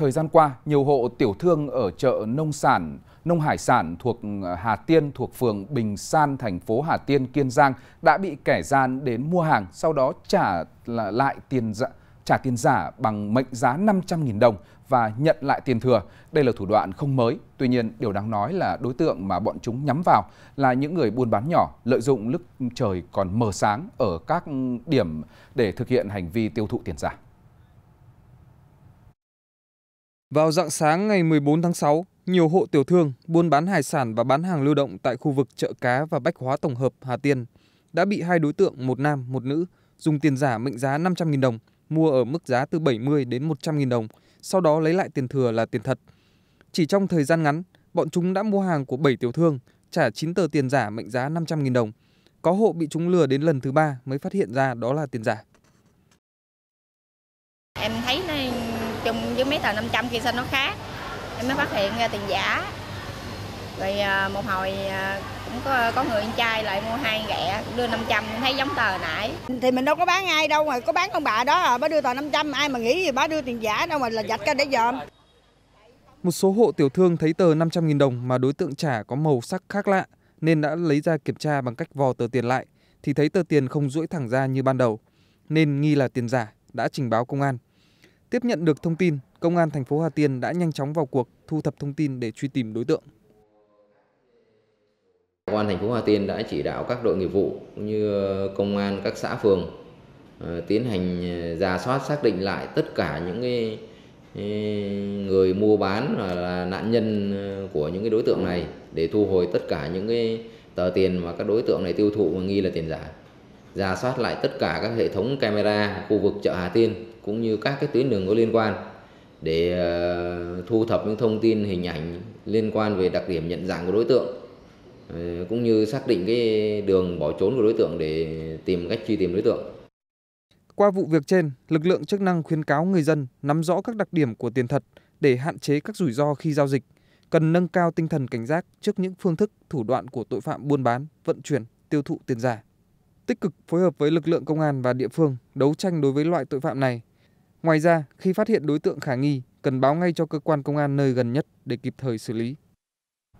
Thời gian qua, nhiều hộ tiểu thương ở chợ nông sản, nông hải sản thuộc ờ, Hà Tiên thuộc phường Bình San, thành phố Hà Tiên, Kiên Giang đã bị kẻ gian đến mua hàng, sau đó trả lại tiền trả tiền giả bằng mệnh giá 500.000 đồng và nhận lại tiền thừa. Đây là thủ đoạn không mới. Tuy nhiên, điều đáng nói là đối tượng mà bọn chúng nhắm vào là những người buôn bán nhỏ, lợi dụng lúc trời còn mờ sáng ở các ừ, điểm để thực hiện hành vi tiêu thụ tiền giả. Vào dạng sáng ngày 14 tháng 6, nhiều hộ tiểu thương buôn bán hải sản và bán hàng lưu động tại khu vực chợ cá và bách hóa tổng hợp Hà Tiên đã bị hai đối tượng, một nam, một nữ, dùng tiền giả mệnh giá 500.000 đồng mua ở mức giá từ 70 đến 100.000 đồng, sau đó lấy lại tiền thừa là tiền thật. Chỉ trong thời gian ngắn, bọn chúng đã mua hàng của 7 tiểu thương, trả 9 tờ tiền giả mệnh giá 500.000 đồng. Có hộ bị chúng lừa đến lần thứ ba mới phát hiện ra đó là tiền giả. Em thấy này chung với mấy tờ 500 kia sao nó khác em mới phát hiện ra tiền giả rồi à, một hồi à, cũng có, có người anh trai lại mua hai rẻ đưa 500 thấy giống tờ nãy thì mình đâu có bán ai đâu mà có bán con bà đó à bà đưa tờ 500 ai mà nghĩ gì bà đưa tiền giả đâu mà là dạch ra để dòm một số hộ tiểu thương thấy tờ 500.000 đồng mà đối tượng trả có màu sắc khác lạ nên đã lấy ra kiểm tra bằng cách vò tờ tiền lại thì thấy tờ tiền không duỗi thẳng ra như ban đầu nên nghi là tiền giả đã trình báo công an tiếp nhận được thông tin công an thành phố hà tiên đã nhanh chóng vào cuộc thu thập thông tin để truy tìm đối tượng công an thành phố hà tiên đã chỉ đạo các đội nghiệp vụ cũng như ờ, công an các xã phường ờ, tiến hành ờ, ra soát xác định lại tất cả những cái người mua bán và là nạn nhân của những cái đối tượng này để thu hồi tất cả những cái tờ tiền mà các đối tượng này tiêu thụ nghi là tiền giả ra soát lại tất cả các hệ thống camera khu vực chợ Hà Tiên cũng như các cái tuyến đường có liên quan để ờ, thu thập những thông tin hình ảnh liên quan về đặc điểm nhận dạng của đối tượng ờ, cũng như xác định cái đường bỏ trốn của đối tượng để tìm cách truy tìm đối tượng. Qua vụ việc trên, lực lượng chức năng khuyến cáo người dân nắm rõ các đặc điểm của tiền thật để hạn chế các rủi ro khi giao dịch, cần nâng cao tinh thần cảnh giác trước những phương thức, thủ đoạn của tội phạm buôn bán, vận chuyển, tiêu thụ tiền giả tích cực phối hợp với lực lượng công an và địa phương đấu tranh đối với loại tội phạm này. Ngoài ra, khi phát hiện đối tượng khả nghi, cần báo ngay cho cơ quan công an nơi gần nhất để kịp thời xử lý.